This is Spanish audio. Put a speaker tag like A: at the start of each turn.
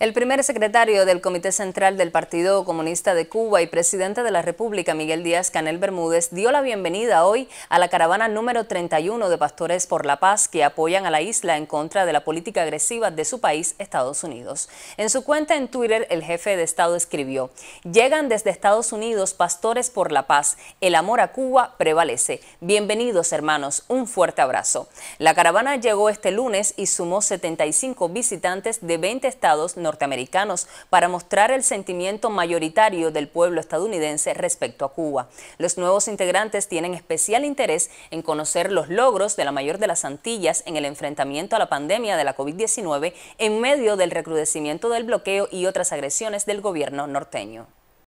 A: El primer secretario del Comité Central del Partido Comunista de Cuba y presidente de la República, Miguel Díaz Canel Bermúdez, dio la bienvenida hoy a la caravana número 31 de Pastores por la Paz que apoyan a la isla en contra de la política agresiva de su país, Estados Unidos. En su cuenta en Twitter, el jefe de Estado escribió, llegan desde Estados Unidos Pastores por la Paz, el amor a Cuba prevalece. Bienvenidos hermanos, un fuerte abrazo. La caravana llegó este lunes y sumó 75 visitantes de 20 estados norteamericanos para mostrar el sentimiento mayoritario del pueblo estadounidense respecto a Cuba. Los nuevos integrantes tienen especial interés en conocer los logros de la mayor de las Antillas en el enfrentamiento a la pandemia de la COVID-19 en medio del recrudecimiento del bloqueo y otras agresiones del gobierno norteño.